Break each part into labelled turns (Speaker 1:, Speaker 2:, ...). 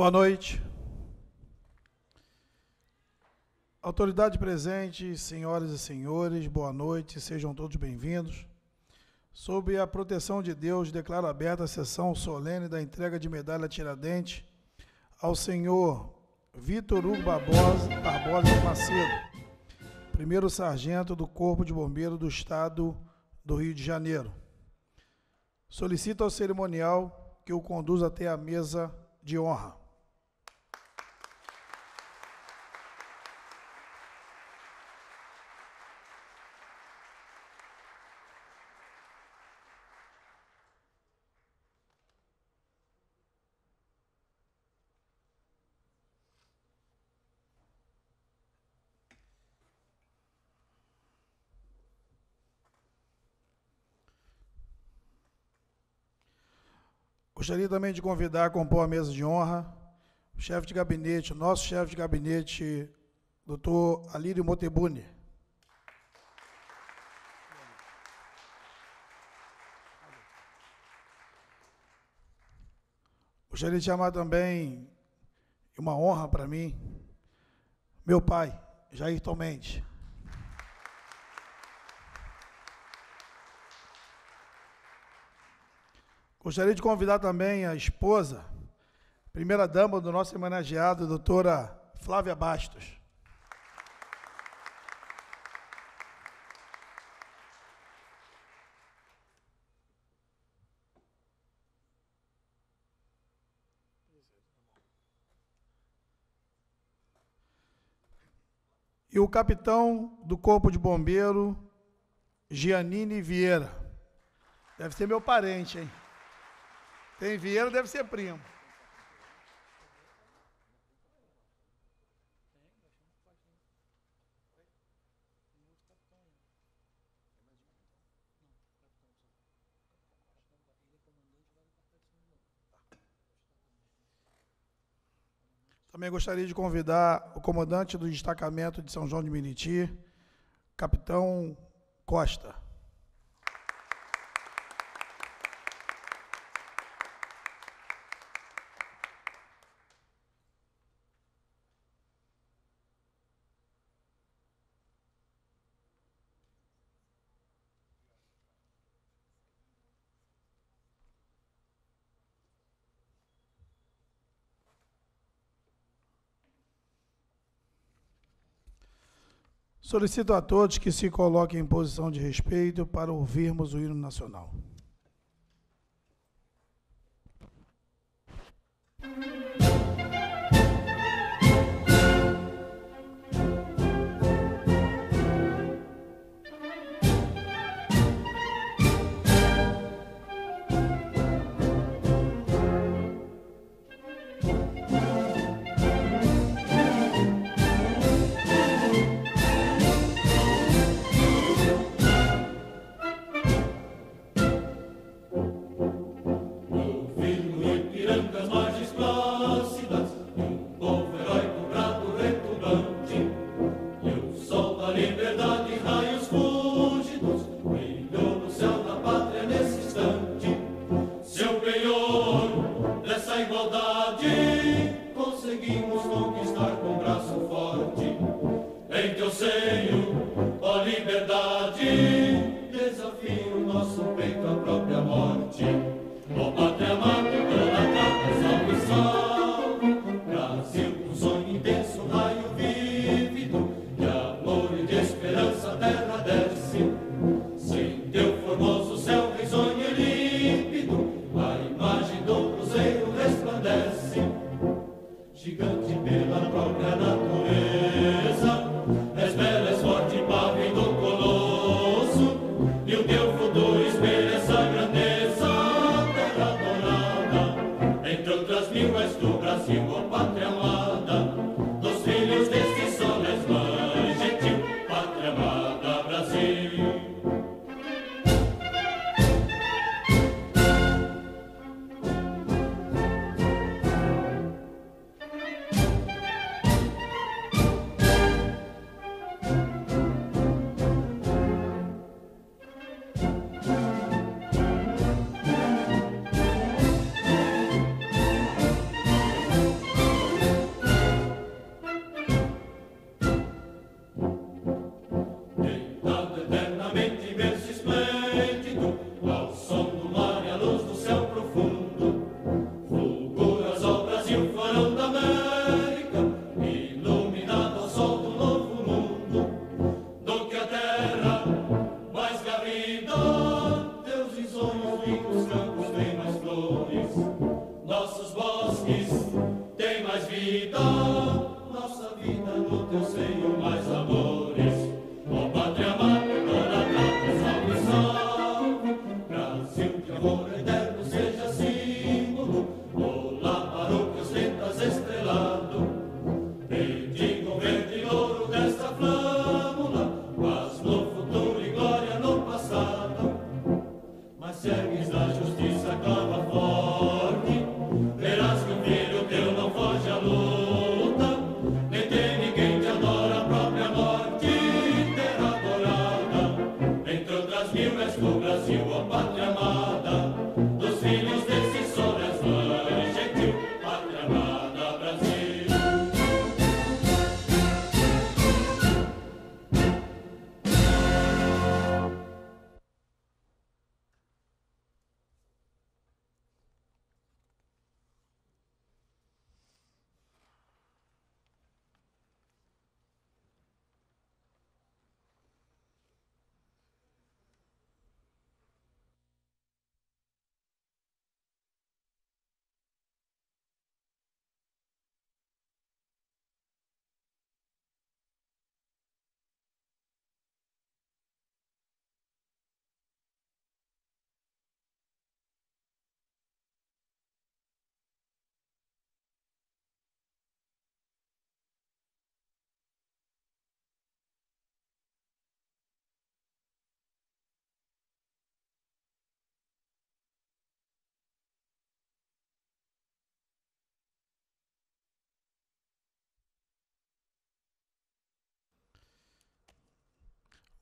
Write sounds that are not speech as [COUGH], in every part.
Speaker 1: Boa noite. Autoridade presente, senhoras e senhores, boa noite, sejam todos bem-vindos. Sob a proteção de Deus, declaro aberta a sessão solene da entrega de medalha Tiradentes ao senhor Vitor Hugo Barbosa, Barbosa Macedo, primeiro sargento do Corpo de Bombeiro do Estado do Rio de Janeiro. Solicito ao cerimonial que o conduza até a mesa de honra. Gostaria também de convidar a compor a mesa de honra o chefe de gabinete, o nosso chefe de gabinete, doutor Alírio Motebuni. Gostaria de chamar também, uma honra para mim, meu pai, Jair Tomente. Gostaria de convidar também a esposa, primeira dama do nosso homenageado, doutora Flávia Bastos. E o capitão do Corpo de Bombeiro, Giannini Vieira. Deve ser meu parente, hein? Tem Vieira, deve ser primo. Também gostaria de convidar o comandante do destacamento de São João de Meriti, capitão Costa. Solicito a todos que se coloquem em posição de respeito para ouvirmos o hino nacional.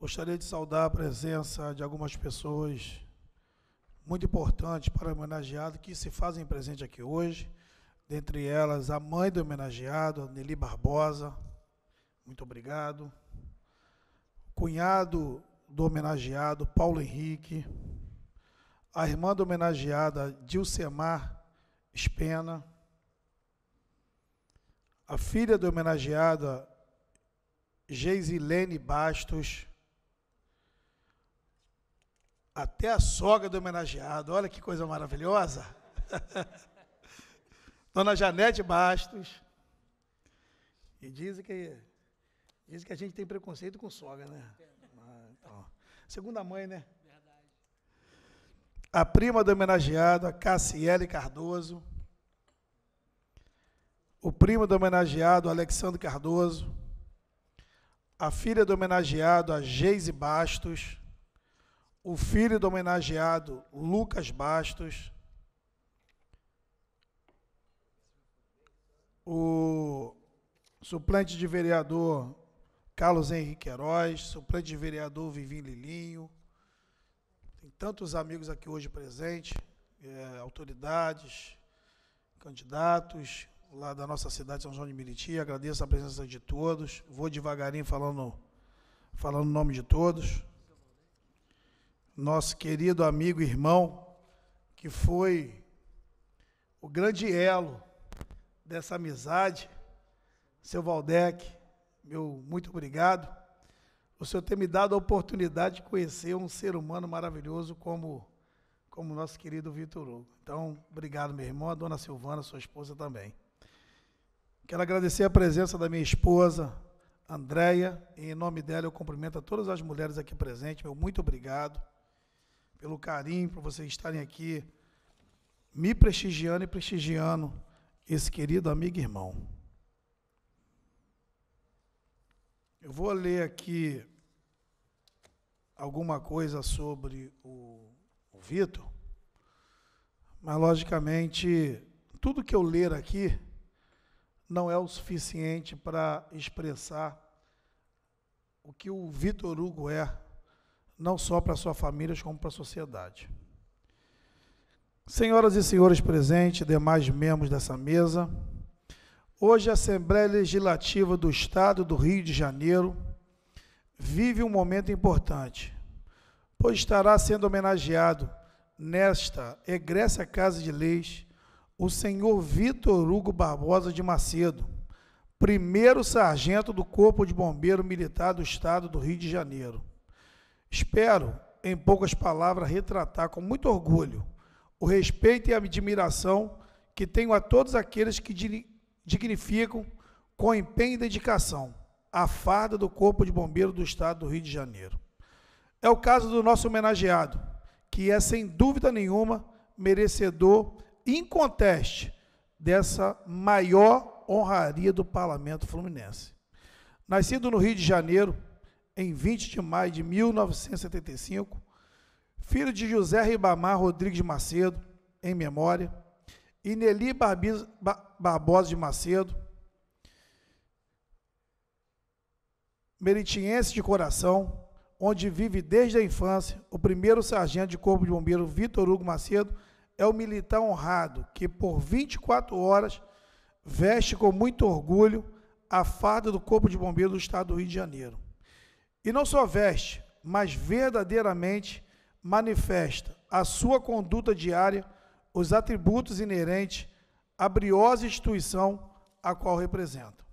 Speaker 1: Gostaria de saudar a presença de algumas pessoas muito importantes para o homenageado que se fazem presente aqui hoje. Dentre elas, a mãe do homenageado, Nelly Barbosa. Muito obrigado. Cunhado do homenageado, Paulo Henrique. A irmã do homenageada, Dilcemar Espena. A filha do homenageada, Geisilene Bastos. Até a sogra do homenageado, olha que coisa maravilhosa. [LAUGHS] Dona Janete Bastos. E dizem que, dizem que a gente tem preconceito com sogra, né? então. Segunda mãe, né? a prima do homenageado, a Cassiele Cardoso, o primo do homenageado, Alexandre Cardoso, a filha do homenageado, a Geise Bastos, o filho do homenageado Lucas Bastos, o suplente de vereador Carlos Henrique Heróis, suplente de vereador Vivim Lilinho, tem tantos amigos aqui hoje presentes, é, autoridades, candidatos lá da nossa cidade, São João de Meriti, agradeço a presença de todos, vou devagarinho falando, falando o nome de todos nosso querido amigo irmão, que foi o grande elo dessa amizade, seu Valdec, meu muito obrigado. O senhor ter me dado a oportunidade de conhecer um ser humano maravilhoso como como nosso querido Vitor Hugo. Então, obrigado, meu irmão, a dona Silvana, sua esposa também. Quero agradecer a presença da minha esposa, Andréia, e em nome dela eu cumprimento a todas as mulheres aqui presentes, meu muito obrigado pelo carinho, por vocês estarem aqui me prestigiando e prestigiando esse querido amigo e irmão. Eu vou ler aqui alguma coisa sobre o, o Vitor, mas logicamente tudo que eu ler aqui não é o suficiente para expressar o que o Vitor Hugo é não só para suas famílias, como para a sociedade. Senhoras e senhores presentes, demais membros dessa mesa, hoje a Assembleia Legislativa do Estado do Rio de Janeiro vive um momento importante, pois estará sendo homenageado nesta egressa Casa de Leis o senhor Vitor Hugo Barbosa de Macedo, primeiro sargento do Corpo de Bombeiro Militar do Estado do Rio de Janeiro Espero, em poucas palavras, retratar com muito orgulho o respeito e a admiração que tenho a todos aqueles que dignificam com empenho e dedicação a farda do Corpo de Bombeiros do Estado do Rio de Janeiro. É o caso do nosso homenageado, que é sem dúvida nenhuma merecedor inconteste dessa maior honraria do Parlamento Fluminense. Nascido no Rio de Janeiro, em 20 de maio de 1975, filho de José Ribamar Rodrigues de Macedo, em memória, e Nelly Barbiz, ba, Barbosa de Macedo, meritiense de coração, onde vive desde a infância, o primeiro sargento de Corpo de Bombeiro Vitor Hugo Macedo é o militar honrado que, por 24 horas, veste com muito orgulho a farda do Corpo de Bombeiro do Estado do Rio de Janeiro. E não só veste, mas verdadeiramente manifesta a sua conduta diária, os atributos inerentes à briosa instituição a qual representa.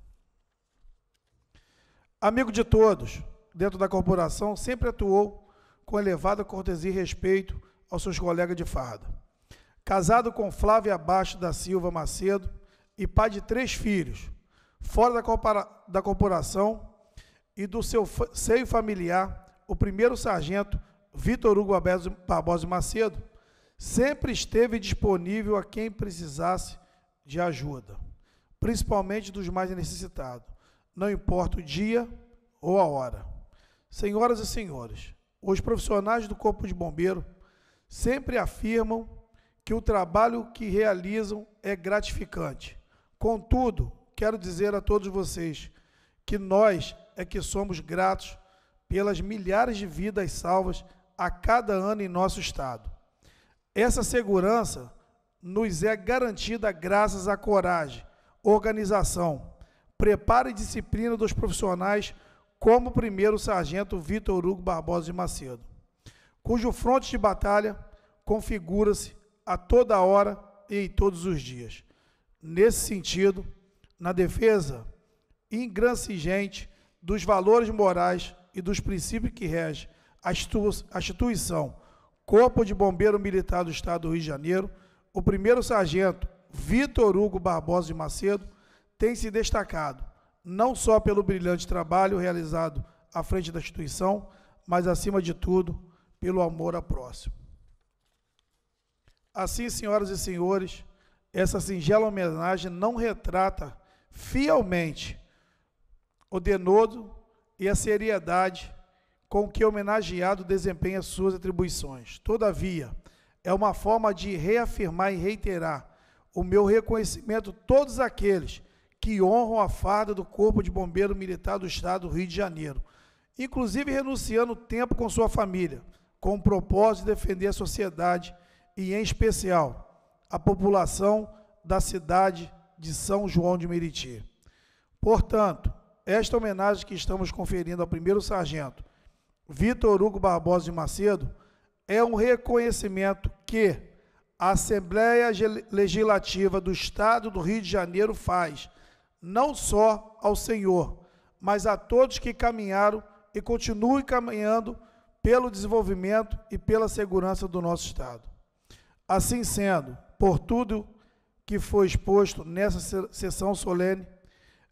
Speaker 1: Amigo de todos, dentro da corporação, sempre atuou com elevada cortesia e respeito aos seus colegas de farda. Casado com Flávia Abaixo da Silva Macedo e pai de três filhos, fora da, corpora da corporação, e do seu seio familiar, o primeiro sargento Vitor Hugo Barbosa Macedo, sempre esteve disponível a quem precisasse de ajuda, principalmente dos mais necessitados, não importa o dia ou a hora. Senhoras e senhores, os profissionais do Corpo de Bombeiro sempre afirmam que o trabalho que realizam é gratificante. Contudo, quero dizer a todos vocês que nós é que somos gratos pelas milhares de vidas salvas a cada ano em nosso estado. Essa segurança nos é garantida graças à coragem, organização, preparo e disciplina dos profissionais, como o primeiro sargento Vitor Hugo Barbosa de Macedo, cujo fronte de batalha configura-se a toda hora e em todos os dias. Nesse sentido, na defesa intransigente dos valores morais e dos princípios que regem a instituição Corpo de Bombeiro Militar do Estado do Rio de Janeiro, o primeiro sargento Vitor Hugo Barbosa de Macedo tem se destacado não só pelo brilhante trabalho realizado à frente da instituição, mas acima de tudo pelo amor ao próximo. Assim, senhoras e senhores, essa singela homenagem não retrata fielmente o denodo e a seriedade com que é o homenageado desempenha suas atribuições. Todavia, é uma forma de reafirmar e reiterar o meu reconhecimento a todos aqueles que honram a farda do Corpo de Bombeiro Militar do Estado do Rio de Janeiro, inclusive renunciando o tempo com sua família, com o propósito de defender a sociedade e, em especial, a população da cidade de São João de Meriti. Portanto, esta homenagem que estamos conferindo ao primeiro sargento Vitor Hugo Barbosa de Macedo é um reconhecimento que a Assembleia Legislativa do Estado do Rio de Janeiro faz, não só ao senhor, mas a todos que caminharam e continuem caminhando pelo desenvolvimento e pela segurança do nosso Estado. Assim sendo, por tudo que foi exposto nessa sessão solene,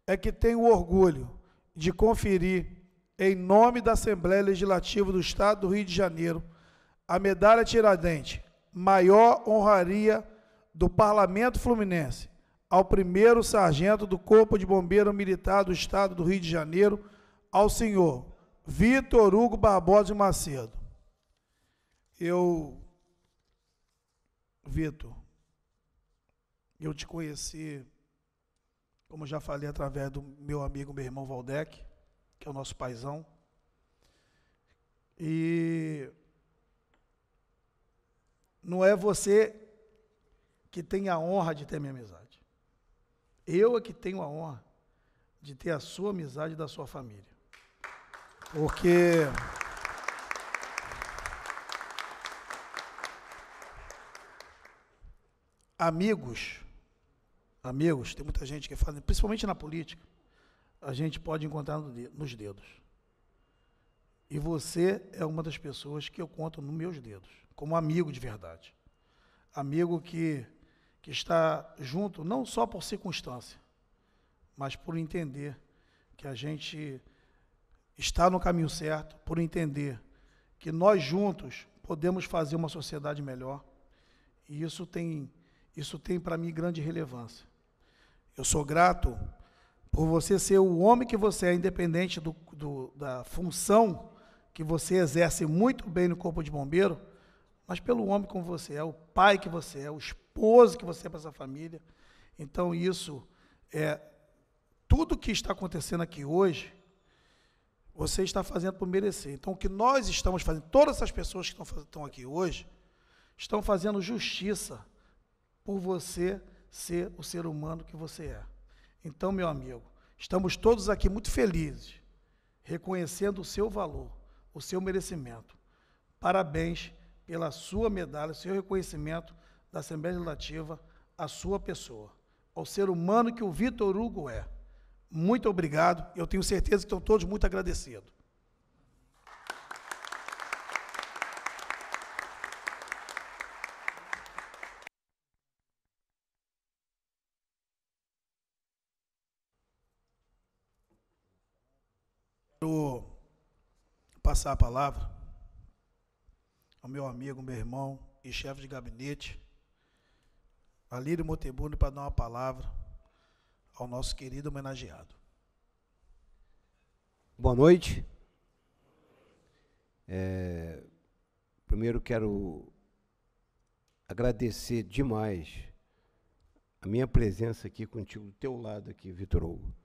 Speaker 1: é que tenho o orgulho de conferir, em nome da Assembleia Legislativa do Estado do Rio de Janeiro, a medalha Tiradentes, maior honraria do Parlamento Fluminense, ao primeiro sargento do Corpo de Bombeiro Militar do Estado do Rio de Janeiro, ao senhor Vitor Hugo Barbosa de Macedo. Eu, Vitor, eu te conheci como já falei através do meu amigo, meu irmão Valdec, que é o nosso paizão. E não é você que tem a honra de ter minha amizade. Eu é que tenho a honra de ter a sua amizade e da sua família. Porque amigos amigos, tem muita gente que faz, principalmente na política, a gente pode encontrar nos dedos. E você é uma das pessoas que eu conto nos meus dedos, como amigo de verdade. Amigo que, que está junto, não só por circunstância, mas por entender que a gente está no caminho certo, por entender que nós juntos podemos fazer uma sociedade melhor. E isso tem, isso tem para mim grande relevância. Eu sou grato por você ser o homem que você é, independente do, do, da função que você exerce muito bem no corpo de bombeiro, mas pelo homem como você é, o pai que você é, o esposo que você é para essa família. Então isso é tudo que está acontecendo aqui hoje, você está fazendo por merecer. Então o que nós estamos fazendo, todas essas pessoas que estão, estão aqui hoje, estão fazendo justiça por você ser o ser humano que você é. Então, meu amigo, estamos todos aqui muito felizes, reconhecendo o seu valor, o seu merecimento. Parabéns pela sua medalha, seu reconhecimento da Assembleia Legislativa à sua pessoa, ao ser humano que o Vitor Hugo é. Muito obrigado, eu tenho certeza que estão todos muito agradecidos. vou passar a palavra ao meu amigo, meu irmão e chefe de gabinete, Alírio Montebulho, para dar uma palavra ao nosso querido homenageado.
Speaker 2: Boa noite. É, primeiro quero agradecer demais a minha presença aqui contigo, do teu lado aqui, Vitor Hugo.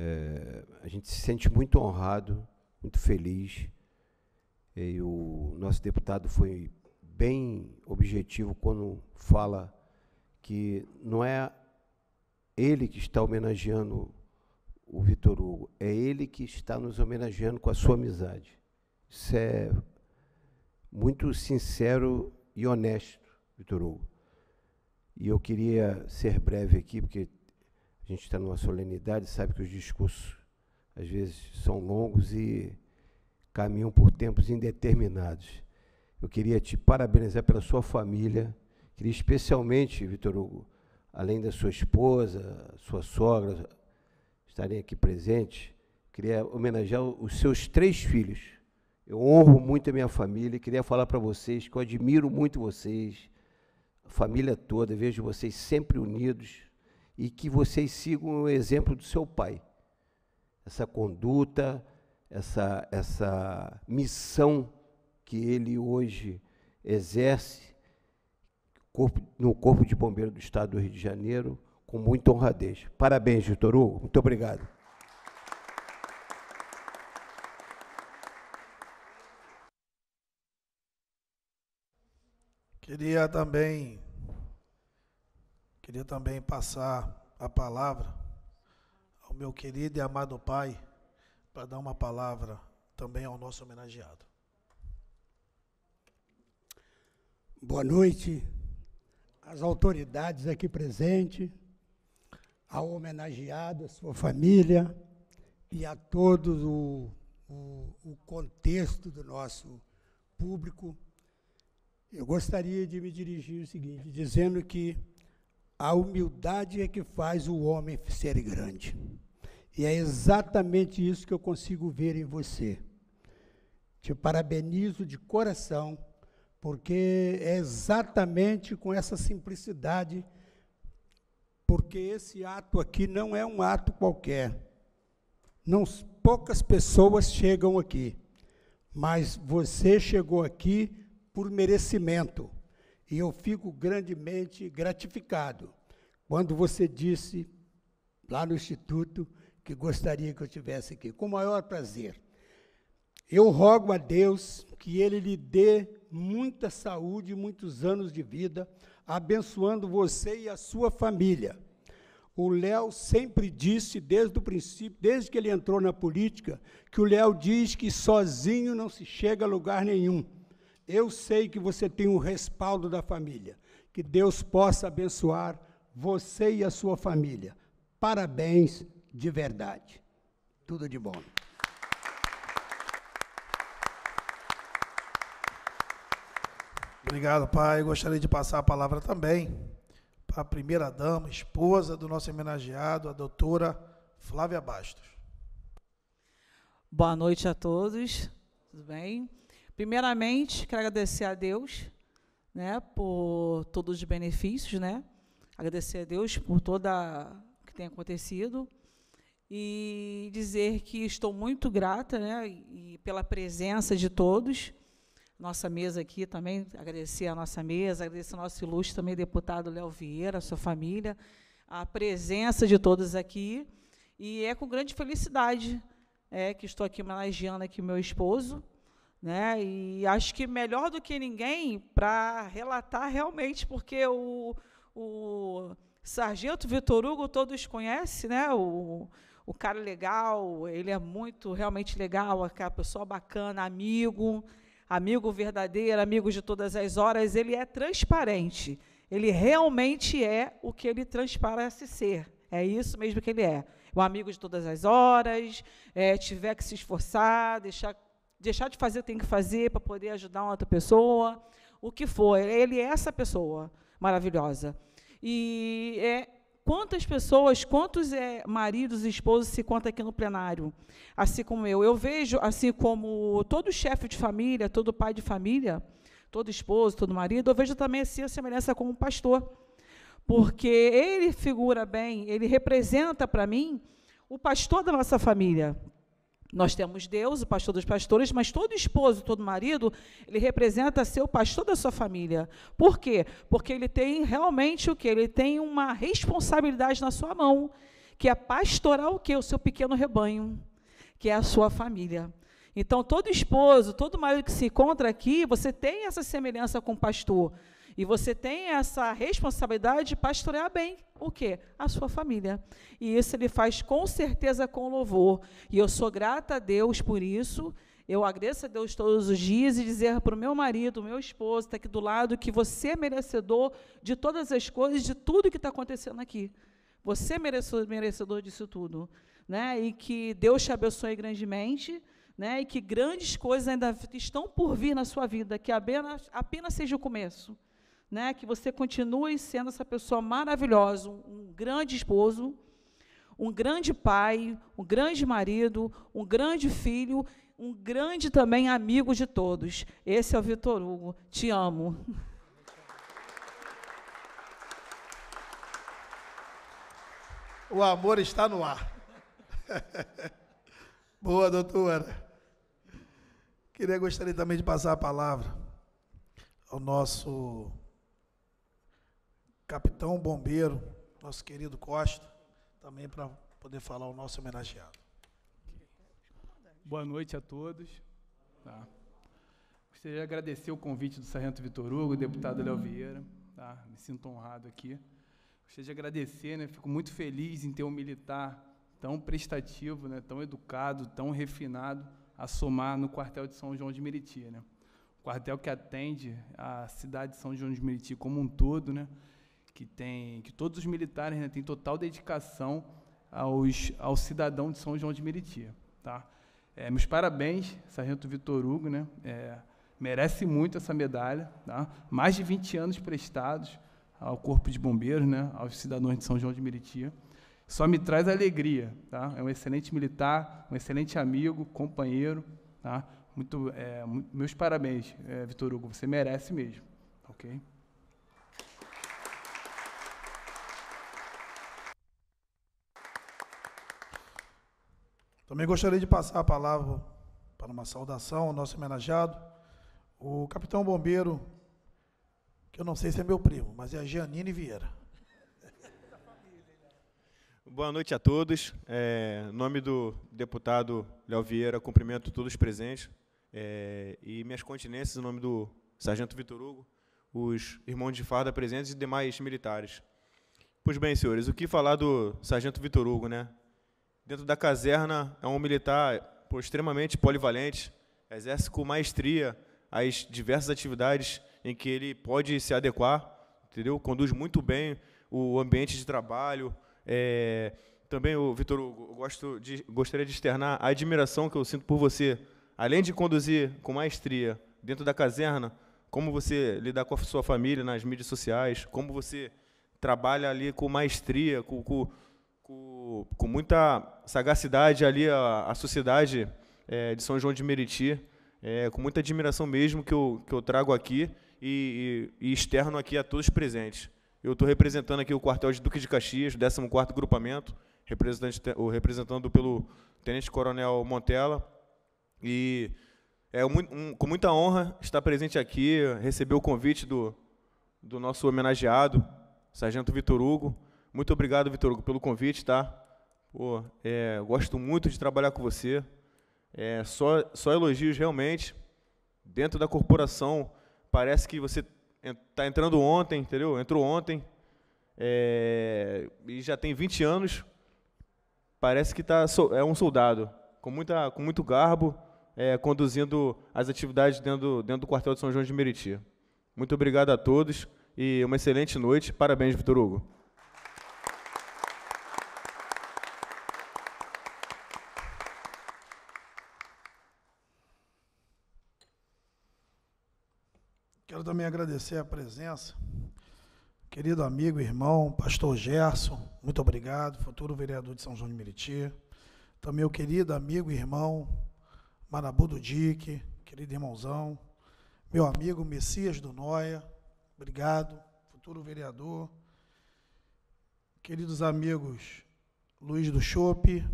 Speaker 2: É, a gente se sente muito honrado, muito feliz. E o nosso deputado foi bem objetivo quando fala que não é ele que está homenageando o Vitor Hugo, é ele que está nos homenageando com a sua amizade. Isso é muito sincero e honesto, Vitor Hugo. E eu queria ser breve aqui, porque a gente está numa solenidade, sabe que os discursos às vezes são longos e caminham por tempos indeterminados. Eu queria te parabenizar pela sua família, queria especialmente, Vitor Hugo, além da sua esposa, sua sogra estarem aqui presentes, queria homenagear os seus três filhos. Eu honro muito a minha família, queria falar para vocês que eu admiro muito vocês, a família toda, vejo vocês sempre unidos, e que vocês sigam o exemplo do seu pai. Essa conduta, essa, essa missão que ele hoje exerce no Corpo de Bombeiro do Estado do Rio de Janeiro, com muita honradez. Parabéns, Vitor Hugo. Muito obrigado.
Speaker 1: Queria também Queria também passar a palavra ao meu querido e amado pai para dar uma palavra também ao nosso homenageado.
Speaker 3: Boa noite às autoridades aqui presentes, ao homenageado, à sua família e a todo o, o, o contexto do nosso público. Eu gostaria de me dirigir o seguinte, dizendo que a humildade é que faz o homem ser grande. E é exatamente isso que eu consigo ver em você. Te parabenizo de coração, porque é exatamente com essa simplicidade, porque esse ato aqui não é um ato qualquer. Não poucas pessoas chegam aqui, mas você chegou aqui por merecimento e eu fico grandemente gratificado quando você disse lá no Instituto que gostaria que eu estivesse aqui, com o maior prazer. Eu rogo a Deus que Ele lhe dê muita saúde, muitos anos de vida, abençoando você e a sua família. O Léo sempre disse, desde o princípio, desde que ele entrou na política, que o Léo diz que sozinho não se chega a lugar nenhum. Eu sei que você tem o um respaldo da família. Que Deus possa abençoar você e a sua família. Parabéns de verdade. Tudo de bom.
Speaker 1: Obrigado, pai. Eu gostaria de passar a palavra também para a primeira dama, esposa do nosso homenageado, a doutora Flávia Bastos.
Speaker 4: Boa noite a todos. Tudo bem? Primeiramente, quero agradecer a Deus né, por todos os benefícios, né? agradecer a Deus por toda o que tem acontecido e dizer que estou muito grata né, e pela presença de todos. Nossa mesa aqui também, agradecer a nossa mesa, agradecer ao nosso ilustre também, deputado Léo Vieira, a sua família, a presença de todos aqui. E é com grande felicidade é, que estou aqui homenageando aqui meu esposo, né? E acho que melhor do que ninguém para relatar realmente, porque o, o sargento Vitor Hugo todos conhecem, né? O, o cara legal, ele é muito realmente legal, aquela pessoa bacana, amigo, amigo verdadeiro, amigo de todas as horas, ele é transparente. Ele realmente é o que ele transparece ser. É isso mesmo que ele é. O amigo de todas as horas, é, tiver que se esforçar, deixar deixar de fazer o que tem que fazer para poder ajudar uma outra pessoa, o que for. Ele é essa pessoa maravilhosa. E é, quantas pessoas, quantos é, maridos e esposos se contam aqui no plenário, assim como eu. Eu vejo, assim como todo chefe de família, todo pai de família, todo esposo, todo marido, eu vejo também assim, a semelhança com o pastor. Porque ele figura bem, ele representa para mim o pastor da nossa família. Nós temos Deus, o pastor dos pastores, mas todo esposo, todo marido, ele representa ser o pastor da sua família. Por quê? Porque ele tem realmente o que? Ele tem uma responsabilidade na sua mão, que é pastorar o que? O seu pequeno rebanho, que é a sua família. Então, todo esposo, todo marido que se encontra aqui, você tem essa semelhança com o pastor. E você tem essa responsabilidade de pastorear bem o quê? A sua família. E isso ele faz com certeza com louvor. E eu sou grata a Deus por isso. Eu agradeço a Deus todos os dias e dizer para o meu marido, meu esposo, está aqui do lado, que você é merecedor de todas as coisas, de tudo que está acontecendo aqui. Você é merecedor disso tudo. Né? E que Deus te abençoe grandemente. Né, e que grandes coisas ainda estão por vir na sua vida, que apenas, apenas seja o começo né, que você continue sendo essa pessoa maravilhosa, um, um grande esposo, um grande pai, um grande marido, um grande filho, um grande também amigo de todos. Esse é o Vitor Hugo. Te amo. [LAUGHS] O amor está no ar. [LAUGHS]
Speaker 1: Boa, doutora. Queria gostaria também de passar a palavra ao nosso capitão bombeiro, nosso querido Costa, também para poder falar o nosso homenageado. Boa noite a todos. Tá. Gostaria de agradecer o convite do Sargento Vitor Hugo, deputado Léo Vieira. Tá. Me sinto honrado aqui. Gostaria de agradecer, né? fico muito feliz em ter um militar tão prestativo, né? tão educado, tão refinado a somar no quartel de São João de Meriti. Né? O quartel que atende a cidade de São João de Meriti como um todo, né? que tem que todos os militares né, têm total dedicação aos, ao cidadão de São João de Meriti. Tá? É, meus parabéns, Sargento Vitor Hugo, né? É, merece muito essa medalha. Tá? Mais de 20 anos prestados ao Corpo de Bombeiros, né? aos cidadãos de São João de Meriti. Só me traz alegria. Tá? É um excelente militar, um excelente amigo, companheiro. Tá? Muito, é, meus parabéns, é, Vitor Hugo, você merece mesmo. ok? Também gostaria de passar a palavra para uma saudação ao nosso homenageado, o capitão bombeiro, que eu não sei se é meu primo, mas é a Gianine Vieira. [LAUGHS]
Speaker 5: Boa noite a todos. É, em nome do deputado Léo Vieira, cumprimento todos os presentes. É, e minhas continências, em nome do sargento Vitor Hugo, os irmãos de farda presentes e demais militares. Pois bem, senhores, o que falar do sargento Vitor Hugo, né? Dentro da caserna, é um militar pô, extremamente polivalente, exerce com maestria as diversas atividades em que ele pode se adequar, entendeu? Conduz muito bem o ambiente de trabalho. É, também, o Vitor, gosto de, gostaria de externar a admiração que eu sinto por você. Além de conduzir com maestria dentro da caserna, como você lidar com a sua família nas mídias sociais, como você trabalha ali com maestria, com, com com, com muita sagacidade ali a, a sociedade é, de São João de Meriti, é, com muita admiração mesmo que eu, que eu trago aqui e, e, e externo aqui a todos presentes. Eu estou representando aqui o quartel de Duque de Caxias, 14º Grupamento, representante, o representando pelo Tenente Coronel Montella, e é um, um, com muita honra estar presente aqui, receber o convite do, do nosso homenageado, Sargento Vitor Hugo, muito obrigado, Vitor Hugo, pelo convite, tá? Pô, é, gosto muito de trabalhar com você. É, só, só elogios realmente. Dentro da corporação, parece que você está entrando ontem, entendeu? Entrou ontem. É, e já tem 20 anos. Parece que tá, é um soldado, com, muita, com muito garbo, é, conduzindo as atividades dentro, dentro do quartel de São João de Meriti. Muito obrigado a todos e uma excelente noite. Parabéns, Vitor Hugo.
Speaker 1: também agradecer a presença. Querido amigo, irmão, pastor Gerson, muito obrigado, futuro vereador de São João de Meriti. Também o querido amigo, irmão, Manabu do Dique, querido irmãozão. Meu amigo Messias do Noia, obrigado, futuro vereador. Queridos amigos Luiz do Chope,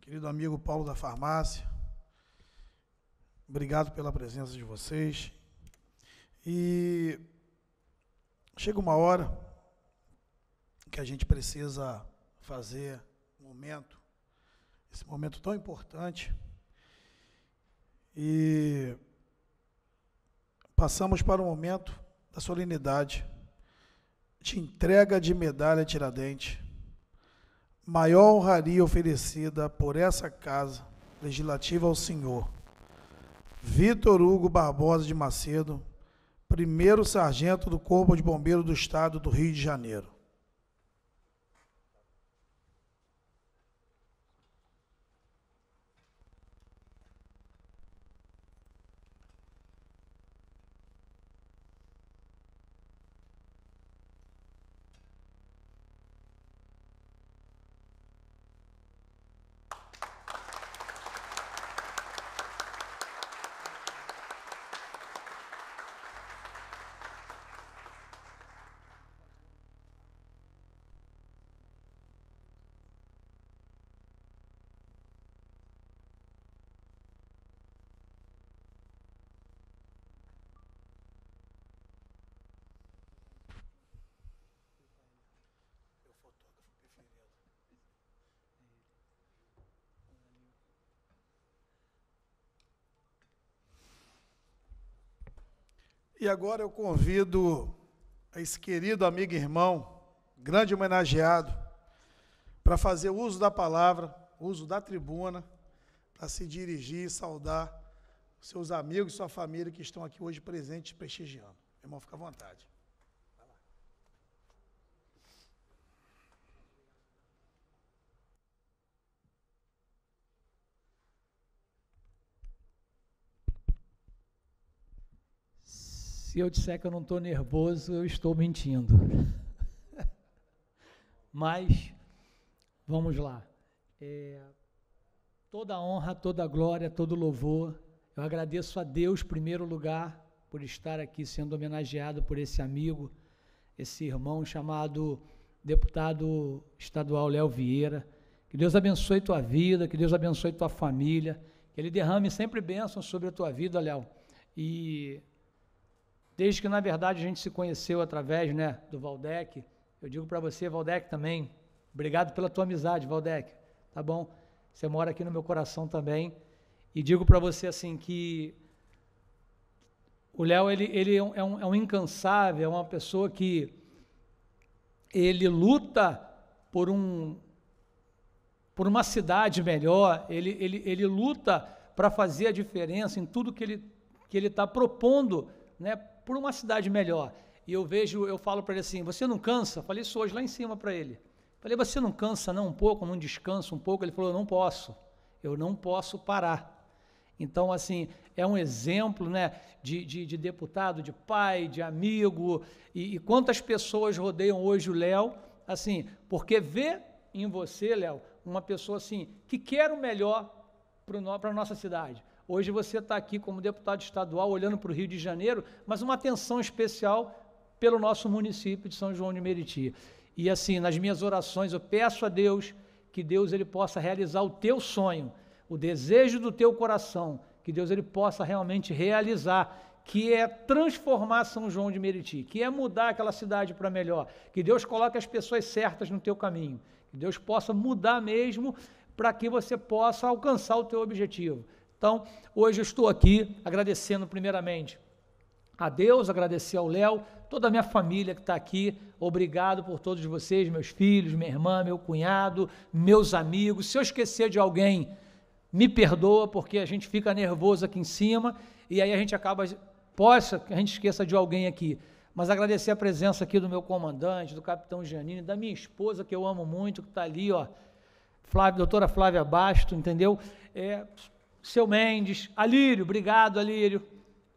Speaker 1: querido amigo Paulo da Farmácia, Obrigado pela presença de vocês. E chega uma hora que a gente precisa fazer um momento, esse momento tão importante, e passamos para o momento da solenidade de entrega de medalha Tiradentes, maior honraria oferecida por essa Casa Legislativa ao senhor Vitor Hugo Barbosa de Macedo, primeiro sargento do Corpo de Bombeiros do Estado do Rio de Janeiro. E agora eu convido esse querido amigo e irmão, grande homenageado, para fazer uso da palavra, uso da tribuna, para se dirigir e saudar seus amigos, e sua família que estão aqui hoje presentes, prestigiando. Irmão, fica à vontade.
Speaker 6: Se eu disser que eu não estou nervoso, eu estou mentindo. [LAUGHS] Mas, vamos lá. É, toda honra, toda glória, todo louvor. Eu agradeço a Deus, em primeiro lugar, por estar aqui sendo homenageado por esse amigo, esse irmão chamado deputado estadual Léo Vieira. Que Deus abençoe tua vida, que Deus abençoe tua família, que Ele derrame sempre bênçãos sobre a tua vida, Léo. E desde que na verdade a gente se conheceu através né, do Valdec. Eu digo para você, Valdec, também, obrigado pela tua amizade, Valdec, tá bom? Você mora aqui no meu coração também. E digo para você assim que o Léo ele, ele é, é, um, é um incansável, é uma pessoa que ele luta por um por uma cidade melhor, ele, ele, ele luta para fazer a diferença em tudo que ele está que ele tá propondo né, por uma cidade melhor. E eu vejo, eu falo para ele assim: você não cansa? Falei isso hoje lá em cima para ele. Falei: você não cansa não um pouco, não descansa um pouco? Ele falou: eu não posso, eu não posso parar. Então, assim, é um exemplo né, de, de, de deputado, de pai, de amigo, e, e quantas pessoas rodeiam hoje o Léo, assim, porque vê em você, Léo, uma pessoa assim, que quer o melhor para a nossa cidade. Hoje você está aqui como deputado estadual olhando para o Rio de Janeiro, mas uma atenção especial pelo nosso município de São João de Meriti. E assim, nas minhas orações, eu peço a Deus que Deus ele possa realizar o teu sonho, o desejo do teu coração, que Deus ele possa realmente realizar, que é transformar São João de Meriti, que é mudar aquela cidade para melhor, que Deus coloque as pessoas certas no teu caminho, que Deus possa mudar mesmo para que você possa alcançar o teu objetivo. Então, hoje eu estou aqui agradecendo primeiramente a Deus, agradecer ao Léo, toda a minha família que está aqui. Obrigado por todos vocês, meus filhos, minha irmã, meu cunhado, meus amigos. Se eu esquecer de alguém, me perdoa, porque a gente fica nervoso aqui em cima e aí a gente acaba, possa que a gente esqueça de alguém aqui. Mas agradecer a presença aqui do meu comandante, do capitão Giannini, da minha esposa, que eu amo muito, que está ali, ó, Flávia, doutora Flávia Basto, entendeu? É, seu Mendes, Alírio, obrigado, Alírio,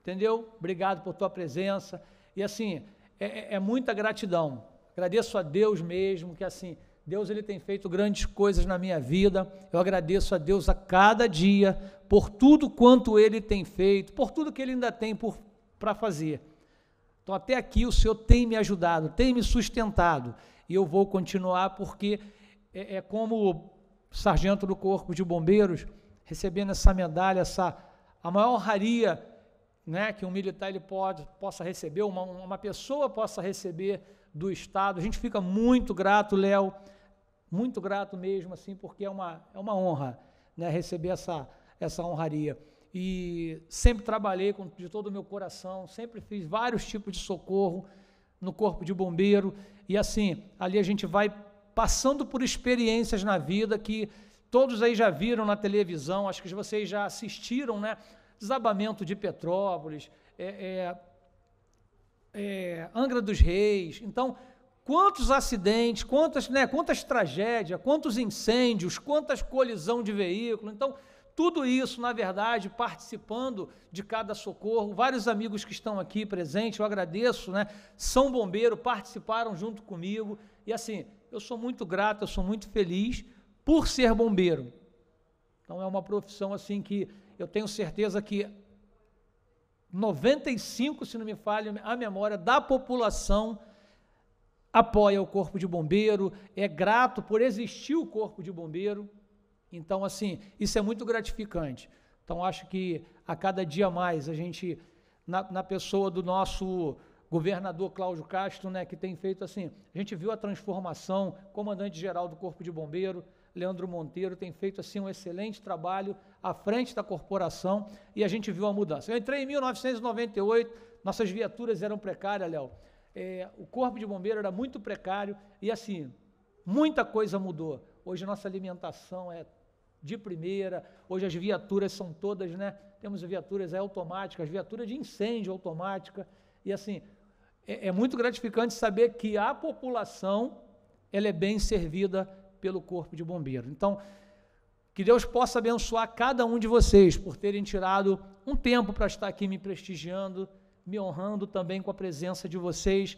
Speaker 6: entendeu? Obrigado por tua presença. E assim, é, é, é, muita gratidão. Agradeço a Deus mesmo, que assim, Deus ele tem feito grandes coisas na minha vida. Eu agradeço a Deus a cada dia por tudo quanto ele tem feito, por tudo que ele ainda tem para fazer. Então, até aqui o Senhor tem me ajudado, tem me sustentado. E eu vou continuar porque é, é como sargento do Corpo de Bombeiros recebendo essa medalha, essa a maior honraria né, que um militar ele pode, possa receber, uma, uma pessoa possa receber do Estado. A gente fica muito grato, Léo, muito grato mesmo, assim, porque é uma, é uma honra né, receber essa, essa honraria. E sempre trabalhei com, de todo o meu coração, sempre fiz vários tipos de socorro no corpo de bombeiro. E assim, ali a gente vai passando por experiências na vida que Todos aí já viram na televisão, acho que vocês já assistiram, né? Desabamento de Petrópolis, é, é, é, Angra dos Reis. Então, quantos acidentes, quantas, né, quantas tragédias, quantos incêndios, quantas colisão de veículo. Então, tudo isso, na verdade, participando de cada socorro. Vários amigos que estão aqui presentes, eu agradeço, né? São bombeiro, participaram junto comigo. E assim, eu sou muito grato, eu sou muito feliz por ser bombeiro. Então é uma profissão assim que eu tenho certeza que 95, se não me falha a memória, da população apoia o corpo de bombeiro, é grato por existir o corpo de bombeiro. Então, assim, isso é muito gratificante. Então, acho que a cada dia mais a gente, na, na pessoa do nosso governador Cláudio Castro, né, que tem feito assim, a gente viu a transformação, comandante-geral do Corpo de Bombeiro, Leandro Monteiro tem feito assim um excelente trabalho à frente da corporação e a gente viu a mudança. Eu entrei em 1998, nossas viaturas eram precárias, Léo. É, o corpo de bombeiro era muito precário e assim, muita coisa mudou. Hoje nossa alimentação é de primeira, hoje as viaturas são todas, né? Temos viaturas automáticas, viaturas de incêndio automática e assim, é, é muito gratificante saber que a população ela é bem servida pelo Corpo de Bombeiros. Então, que Deus possa abençoar cada um de vocês por terem tirado um tempo para estar aqui me prestigiando, me honrando também com a presença de vocês.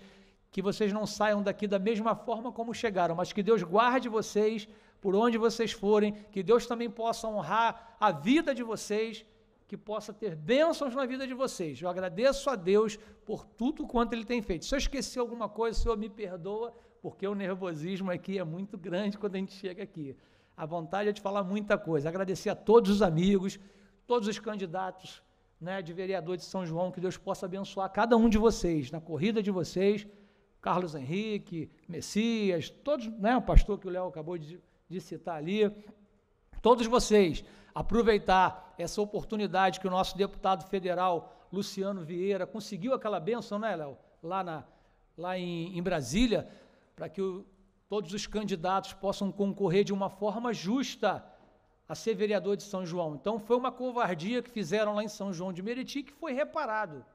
Speaker 6: Que vocês não saiam daqui da mesma forma como chegaram, mas que Deus guarde vocês por onde vocês forem, que Deus também possa honrar a vida de vocês, que possa ter bênçãos na vida de vocês. Eu agradeço a Deus por tudo quanto Ele tem feito. Se eu esqueci alguma coisa, o Senhor me perdoa, porque o nervosismo aqui é muito grande quando a gente chega aqui. A vontade é de falar muita coisa. Agradecer a todos os amigos, todos os candidatos né, de vereador de São João, que Deus possa abençoar cada um de vocês, na corrida de vocês, Carlos Henrique, Messias, todos, né, o pastor que o Léo acabou de, de citar ali, todos vocês, aproveitar essa oportunidade que o nosso deputado federal, Luciano Vieira, conseguiu aquela benção, né, Léo, lá, na, lá em, em Brasília, para que o, todos os candidatos possam concorrer de uma forma justa a ser vereador de São João. Então foi uma covardia que fizeram lá em São João de Meriti que foi reparado.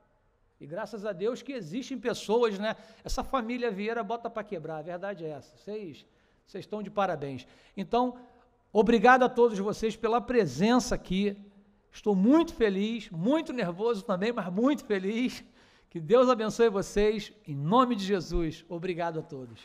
Speaker 6: E graças a Deus que existem pessoas, né? Essa família Vieira bota para quebrar, a verdade é essa. Vocês, vocês estão de parabéns. Então, obrigado a todos vocês pela presença aqui. Estou muito feliz, muito nervoso também, mas muito feliz. Que Deus abençoe vocês. Em nome de Jesus, obrigado a todos.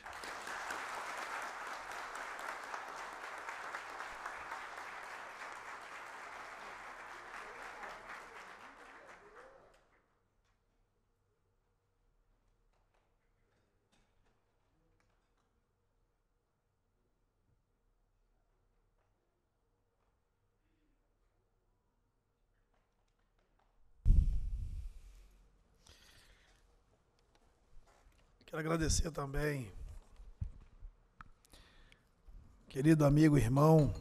Speaker 1: Quero agradecer também, querido amigo, irmão,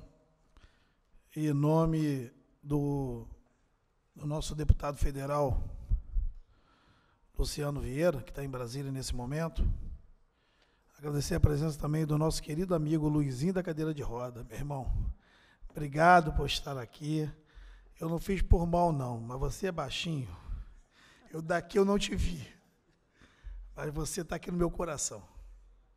Speaker 1: em nome do, do nosso deputado federal, Luciano Vieira, que está em Brasília nesse momento. Agradecer a presença também do nosso querido amigo Luizinho da cadeira de roda. Meu irmão, obrigado por estar aqui. Eu não fiz por mal, não, mas você é baixinho. Eu daqui eu não te vi. Mas você está aqui no meu coração.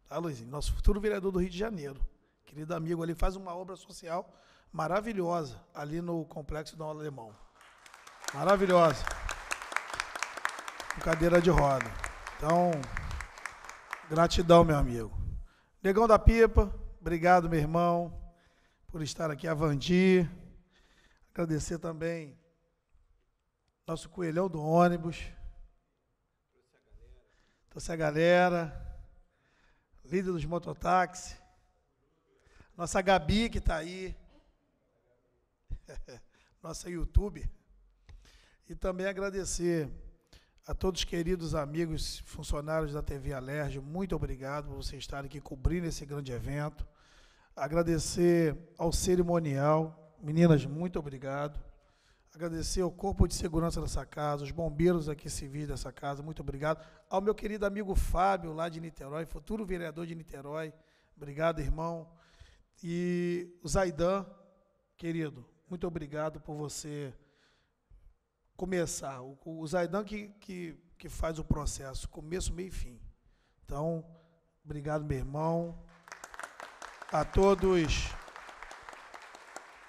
Speaker 1: Tá, Luizinho? Nosso futuro vereador do Rio de Janeiro. Querido amigo ali, faz uma obra social maravilhosa ali no Complexo do Alemão. Maravilhosa. Com cadeira de roda. Então, gratidão, meu amigo. Negão da Pipa, obrigado, meu irmão, por estar aqui. A Vandir. Agradecer também nosso coelhão do ônibus. Trouxe é a galera, líder dos mototáxi, nossa Gabi que está aí, [LAUGHS] nossa YouTube, e também agradecer a todos os queridos amigos, funcionários da TV Alerj, muito obrigado por vocês estarem aqui cobrindo esse grande evento. Agradecer ao cerimonial, meninas, muito obrigado. Agradecer ao Corpo de Segurança dessa casa, os bombeiros aqui civis dessa casa, muito obrigado. Ao meu querido amigo Fábio, lá de Niterói, futuro vereador de Niterói, obrigado, irmão. E o Zaidan, querido, muito obrigado por você começar. O, o Zaidan que, que, que faz o processo, começo, meio e fim. Então, obrigado, meu irmão. A todos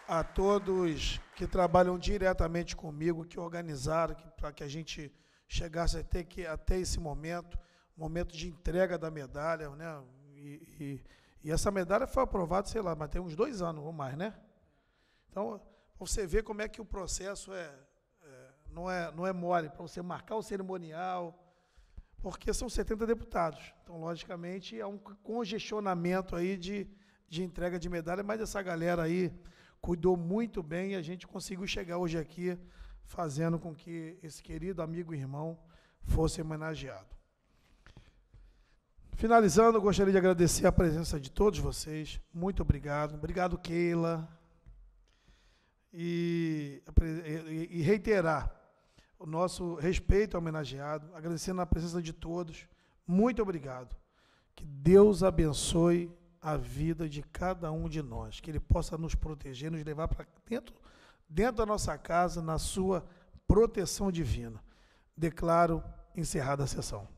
Speaker 1: a todos que trabalham diretamente comigo, que organizaram para que a gente chegasse até, que, até esse momento, momento de entrega da medalha, né? E, e, e essa medalha foi aprovada, sei lá, mas tem uns dois anos ou mais, né? Então, você vê como é que o processo é, é não é, não é mole, para você marcar o cerimonial, porque são 70 deputados. Então, logicamente, há é um congestionamento aí de, de entrega de medalha, mas essa galera aí cuidou muito bem e a gente conseguiu chegar hoje aqui fazendo com que esse querido amigo e irmão fosse homenageado. Finalizando, gostaria de agradecer a presença de todos vocês. Muito obrigado. Obrigado, Keila. E, e, e reiterar o nosso respeito ao homenageado, agradecendo a presença de todos. Muito obrigado. Que Deus abençoe a vida de cada um de nós, que Ele possa nos proteger, nos levar para dentro, dentro da nossa casa, na sua proteção divina. Declaro encerrada a sessão.